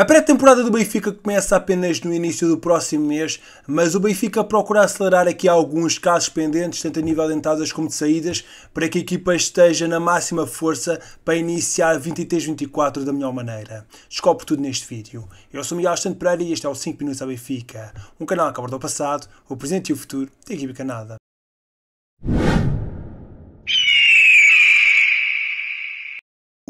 A pré-temporada do Benfica começa apenas no início do próximo mês, mas o Benfica procura acelerar aqui alguns casos pendentes, tanto a nível de entradas como de saídas, para que a equipa esteja na máxima força para iniciar 23-24 da melhor maneira. Descobre tudo neste vídeo. Eu sou Miguel Santo Pereira e este é o 5 Minutos a Benfica, um canal que aborda o passado, o presente e o futuro da equipa canada.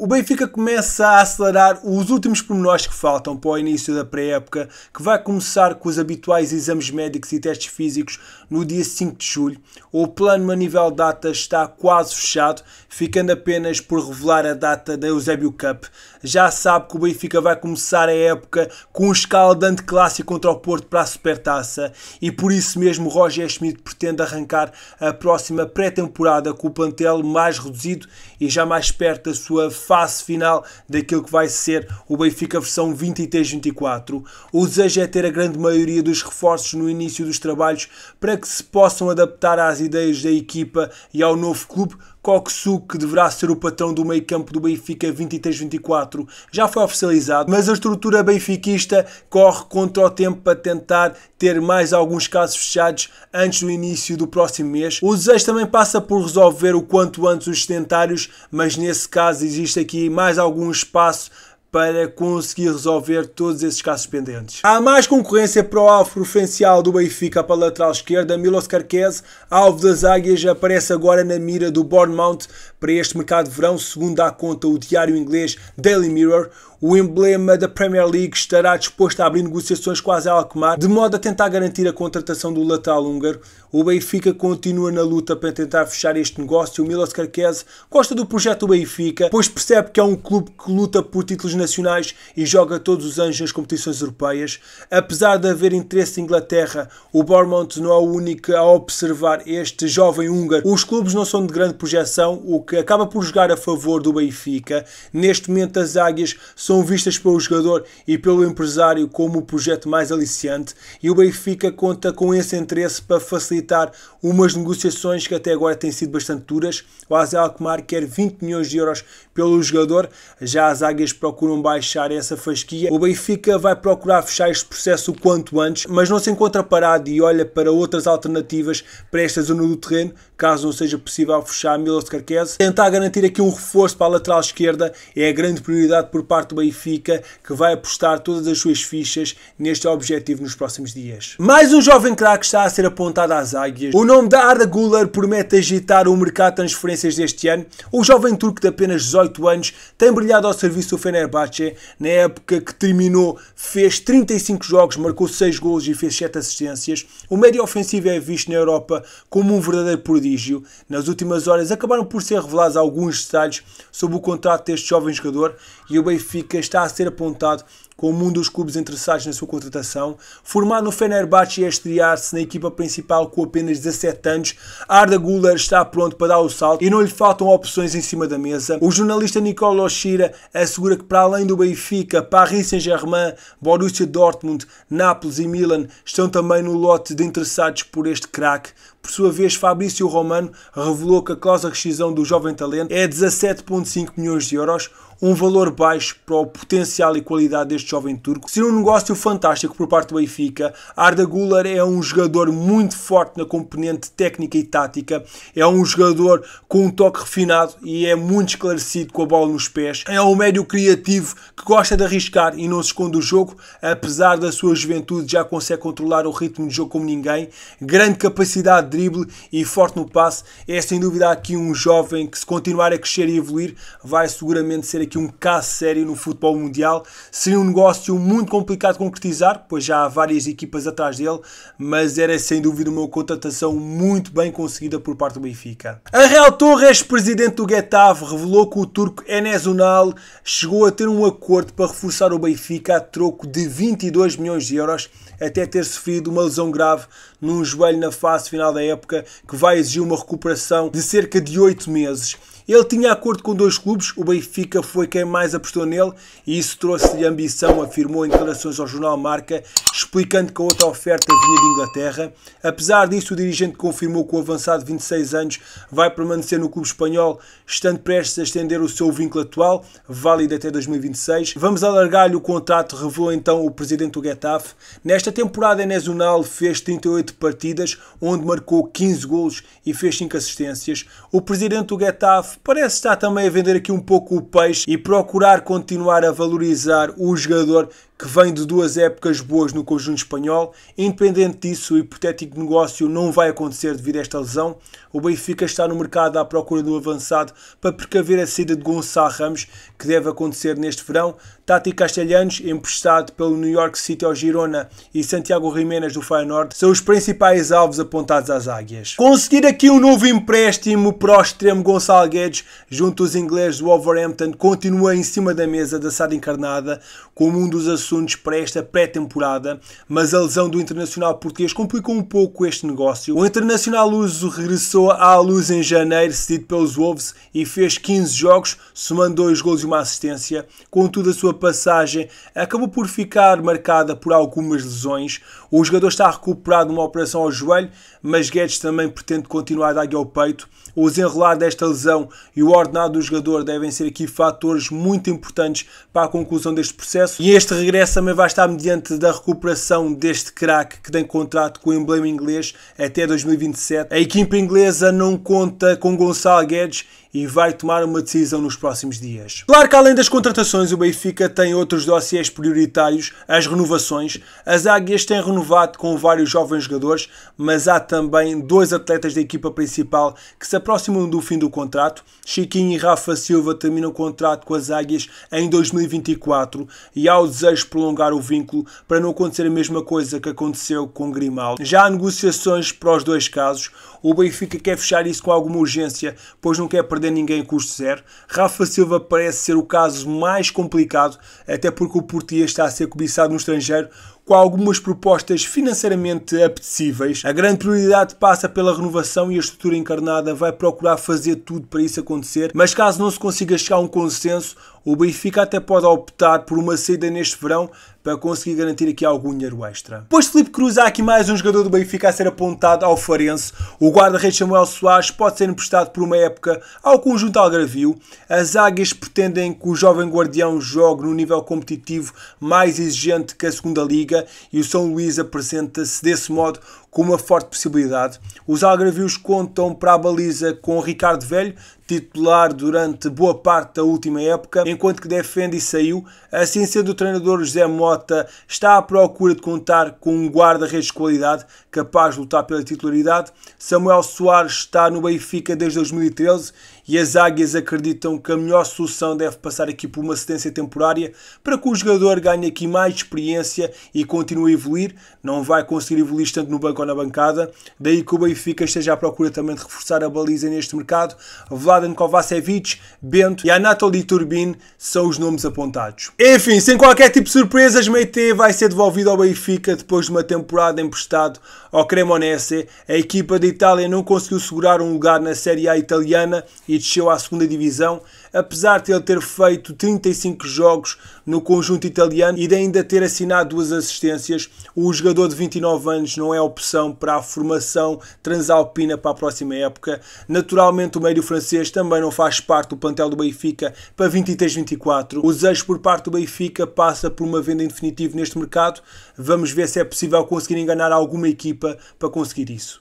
O Benfica começa a acelerar os últimos pormenores que faltam para o início da pré-época, que vai começar com os habituais exames médicos e testes físicos no dia 5 de julho. O plano a nível data está quase fechado, ficando apenas por revelar a data da Eusébio Cup. Já sabe que o Benfica vai começar a época com um escaldante clássico contra o Porto para a Supertaça e por isso mesmo Roger Schmidt pretende arrancar a próxima pré-temporada com o plantel mais reduzido e já mais perto da sua fase final daquilo que vai ser o Benfica versão 23-24. O desejo é ter a grande maioria dos reforços no início dos trabalhos para que se possam adaptar às ideias da equipa e ao novo clube Coxu, que deverá ser o patrão do meio-campo do Benfica 23-24, já foi oficializado, mas a estrutura benfiquista corre contra o tempo para tentar ter mais alguns casos fechados antes do início do próximo mês. O desejo também passa por resolver o quanto antes os sedentários, mas nesse caso existe aqui mais algum espaço para conseguir resolver todos esses casos pendentes. Há mais concorrência para o alvo preferencial do Benfica para a lateral esquerda. Milos Carquese, alvo das águias, aparece agora na mira do Bournemouth para este mercado de verão, segundo dá conta o diário inglês Daily Mirror. O emblema da Premier League estará disposto a abrir negociações quase a Alkmaar, de modo a tentar garantir a contratação do lateral húngaro. O Benfica continua na luta para tentar fechar este negócio. O Milos Carquese gosta do projeto do Benfica, pois percebe que é um clube que luta por títulos nacionais e joga todos os anos nas competições europeias. Apesar de haver interesse em Inglaterra, o Bournemouth não é o único a observar este jovem húngaro. Os clubes não são de grande projeção, o que acaba por jogar a favor do Benfica. Neste momento, as águias são vistas pelo jogador e pelo empresário como o projeto mais aliciante e o Benfica conta com esse interesse para facilitar umas negociações que até agora têm sido bastante duras. O AZ Alkmaar quer 20 milhões de euros pelo jogador, já as águias procuram procuram baixar essa fasquia. O Benfica vai procurar fechar este processo o quanto antes, mas não se encontra parado e olha para outras alternativas para esta zona do terreno, caso não seja possível fechar Milos Carquese. Tentar garantir aqui um reforço para a lateral esquerda é a grande prioridade por parte do Benfica, que vai apostar todas as suas fichas neste objetivo nos próximos dias. Mais um jovem craque está a ser apontado às águias. O nome da Arda Güler promete agitar o mercado de transferências deste ano. O jovem turco de apenas 18 anos tem brilhado ao serviço do Fenerbahçe Fenerbahçe, na época que terminou, fez 35 jogos, marcou 6 golos e fez 7 assistências. O médio ofensivo é visto na Europa como um verdadeiro prodígio. Nas últimas horas acabaram por ser revelados alguns detalhes sobre o contrato deste jovem jogador e o Benfica está a ser apontado como um dos clubes interessados na sua contratação. Formado no Fenerbahçe e a estrear-se na equipa principal com apenas 17 anos, Arda Güler está pronto para dar o salto e não lhe faltam opções em cima da mesa. O jornalista Nicolau Oshira assegura que para além do Benfica, Paris Saint-Germain, Borussia Dortmund, Nápoles e Milan estão também no lote de interessados por este craque. Por sua vez, Fabrício Romano revelou que a causa rescisão do jovem talento é 17,5 milhões de euros, um valor baixo para o potencial e qualidade deste jovem turco. Seria um negócio fantástico por parte do Benfica. Arda Güler é um jogador muito forte na componente técnica e tática. É um jogador com um toque refinado e é muito esclarecido com a bola nos pés. É um médio criativo que gosta de arriscar e não se esconde do jogo. Apesar da sua juventude, já consegue controlar o ritmo de jogo como ninguém. Grande capacidade de drible e forte no passe. É sem dúvida aqui um jovem que, se continuar a crescer e evoluir, vai seguramente ser aqui aqui um caso sério no futebol mundial. Seria um negócio muito complicado de concretizar, pois já há várias equipas atrás dele, mas era sem dúvida uma contratação muito bem conseguida por parte do Benfica. A Real Torres, presidente do Getafe, revelou que o turco Enes Unal chegou a ter um acordo para reforçar o Benfica a troco de 22 milhões de euros, até ter sofrido uma lesão grave num joelho na fase final da época, que vai exigir uma recuperação de cerca de 8 meses. Ele tinha acordo com dois clubes, o Benfica foi quem mais apostou nele e isso trouxe-lhe ambição, afirmou em declarações ao jornal Marca, explicando que a outra oferta vinha de Inglaterra. Apesar disso, o dirigente confirmou que o avançado de 26 anos vai permanecer no clube espanhol, estando prestes a estender o seu vínculo atual, válido até 2026. Vamos alargar-lhe o contrato, revelou então o presidente do Getafe. Nesta temporada, Enes Unal fez 38 partidas, onde marcou 15 golos e fez 5 assistências. O presidente do Getafe parece estar também a vender aqui um pouco o peixe e procurar continuar a valorizar o jogador que vem de duas épocas boas no conjunto espanhol. Independente disso, o hipotético negócio não vai acontecer devido a esta lesão. O Benfica está no mercado à procura do avançado para precaver a saída de Gonçalo Ramos, que deve acontecer neste verão. Tati Castelhanos, emprestado pelo New York City ao Girona, e Santiago Jiménez do Feyenoord são os principais alvos apontados às águias. Conseguir aqui um novo empréstimo para o extremo Gonçalo Guedes, junto aos ingleses do Wolverhampton, continua em cima da mesa da Sada Encarnada, como um dos assuntos para esta pré-temporada, mas a lesão do internacional português complicou um pouco este negócio. O internacional luso regressou à luz em janeiro, cedido pelos Wolves, e fez 15 jogos, somando dois gols e uma assistência. Contudo, a sua passagem acabou por ficar marcada por algumas lesões. O jogador está recuperado de uma operação ao joelho, mas Guedes também pretende continuar a dar ao peito. O desenrolar desta lesão e o ordenado do jogador devem ser aqui fatores muito importantes para a conclusão deste processo. E este regresso essa também vai estar mediante da recuperação deste craque que tem contrato com o emblema inglês até 2027. A equipa inglesa não conta com Gonçalo Guedes e vai tomar uma decisão nos próximos dias. Claro que além das contratações, o Benfica tem outros dossiês prioritários, as renovações. As Águias têm renovado com vários jovens jogadores, mas há também dois atletas da equipa principal que se aproximam do fim do contrato. Chiquinho e Rafa Silva terminam o contrato com as Águias em 2024 e há o desejo de prolongar o vínculo para não acontecer a mesma coisa que aconteceu com Grimaldo. Já há negociações para os dois casos. O Benfica quer fechar isso com alguma urgência, pois não quer perder perder ninguém a custo zero. Rafa Silva parece ser o caso mais complicado, até porque o Portia está a ser cobiçado no estrangeiro com algumas propostas financeiramente apetecíveis. A grande prioridade passa pela renovação e a estrutura encarnada vai procurar fazer tudo para isso acontecer, mas caso não se consiga chegar a um consenso, o Benfica até pode optar por uma saída neste verão para conseguir garantir aqui algum dinheiro extra. Depois de Felipe Cruz, há aqui mais um jogador do Benfica a ser apontado ao Farense. O guarda-redes Samuel Soares pode ser emprestado por uma época ao conjunto Algarvio. As águias pretendem que o jovem guardião jogue no nível competitivo mais exigente que a segunda Liga e o São Luís apresenta-se desse modo com uma forte possibilidade. Os algravios contam para a baliza com Ricardo Velho, titular durante boa parte da última época, enquanto que defende e saiu. Assim sendo, o treinador José Mota está à procura de contar com um guarda-redes de qualidade capaz de lutar pela titularidade. Samuel Soares está no Benfica desde 2013 e as águias acreditam que a melhor solução deve passar aqui por uma cedência temporária para que o jogador ganhe aqui mais experiência e continue a evoluir. Não vai conseguir evoluir tanto no banco ou na bancada. Daí que o Benfica esteja à procura também de reforçar a baliza neste mercado. Vladan Kovacevic, Bento e Anatoly Turbin são os nomes apontados. Enfim, sem qualquer tipo de surpresas, Meite vai ser devolvido ao Benfica depois de uma temporada emprestado ao Cremonese. A equipa de Itália não conseguiu segurar um lugar na Série A italiana e desceu à segunda divisão, apesar de ele ter feito 35 jogos no conjunto italiano e de ainda ter assinado duas assistências, o jogador de 29 anos não é opção para a formação transalpina para a próxima época. Naturalmente, o meio francês também não faz parte do plantel do Benfica para 23-24. O desejo por parte do Benfica passa por uma venda em definitivo neste mercado. Vamos ver se é possível conseguir enganar alguma equipa para conseguir isso.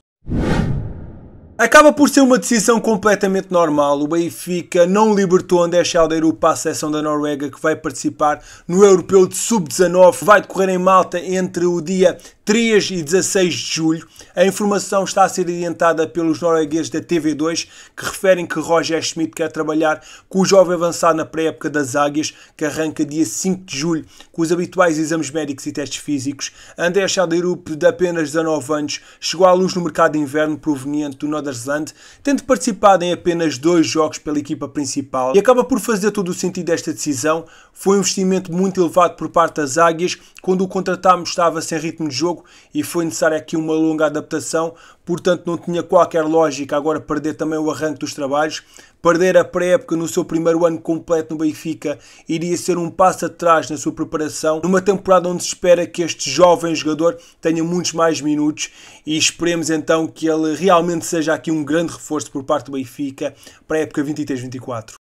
Acaba por ser uma decisão completamente normal. O Benfica não libertou André Chaldeiro para a seleção da Noruega que vai participar no Europeu de Sub-19. Vai decorrer em Malta entre o dia 3 e 16 de julho, a informação está a ser adiantada pelos noruegueses da TV2 que referem que Roger Schmidt quer trabalhar com o jovem avançado na pré-época das Águias, que arranca dia 5 de julho, com os habituais exames médicos e testes físicos. André Schaderup, de apenas 19 anos, chegou à luz no mercado de inverno proveniente do Nordersland, tendo participado em apenas dois jogos pela equipa principal e acaba por fazer todo o sentido desta decisão. Foi um investimento muito elevado por parte das Águias, quando o contratámos estava sem ritmo de jogo jogo e foi necessária aqui uma longa adaptação, portanto não tinha qualquer lógica agora perder também o arranque dos trabalhos. Perder a pré-época no seu primeiro ano completo no Benfica iria ser um passo atrás na sua preparação, numa temporada onde se espera que este jovem jogador tenha muitos mais minutos e esperemos então que ele realmente seja aqui um grande reforço por parte do Benfica para a época 23-24.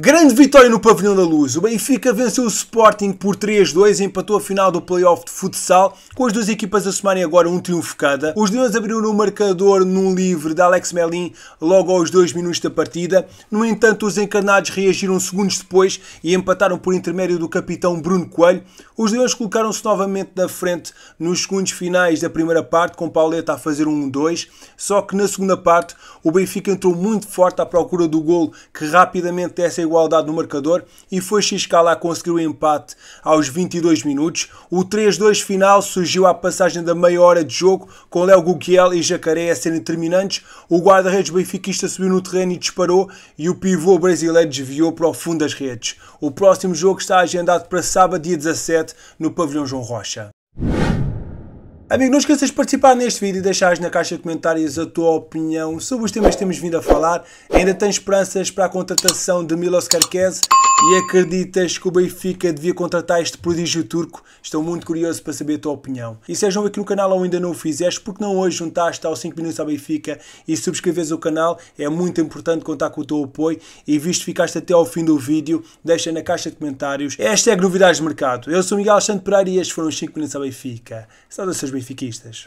Grande vitória no Pavilhão da Luz. O Benfica venceu o Sporting por 3-2 e empatou a final do playoff de futsal, com as duas equipas a somarem agora um triunfo cada. Os Leões abriram o marcador num livre de Alex Melin logo aos 2 minutos da partida. No entanto, os encarnados reagiram segundos depois e empataram por intermédio do capitão Bruno Coelho. Os Leões colocaram-se novamente na frente nos segundos finais da primeira parte, com Pauleta a fazer um 2 Só que na segunda parte, o Benfica entrou muito forte à procura do golo, que rapidamente desce igualdade no marcador e foi Xcala a conseguir o empate aos 22 minutos. O 3-2 final surgiu à passagem da meia hora de jogo, com Léo Guquiel e Jacaré a serem determinantes. O guarda-redes benfiquista subiu no terreno e disparou e o pivô brasileiro desviou para o fundo das redes. O próximo jogo está agendado para sábado, dia 17, no pavilhão João Rocha. Amigo, não esqueças de participar neste vídeo e deixares na caixa de comentários a tua opinião sobre os temas que temos vindo a falar. Ainda tens esperanças para a contratação de Milos Carquese? E acreditas que o Benfica devia contratar este prodígio turco? Estou muito curioso para saber a tua opinião. E se és novo aqui no canal ou ainda não o fizeste, porque não hoje juntaste aos 5 minutos ao Benfica e subscreves o canal? É muito importante contar com o teu apoio e visto que ficaste até ao fim do vídeo, deixa na caixa de comentários. Esta é a novidade de mercado. Eu sou Miguel Alexandre Pereira e estes foram os 5 minutos ao Benfica. Saudações benfiquistas.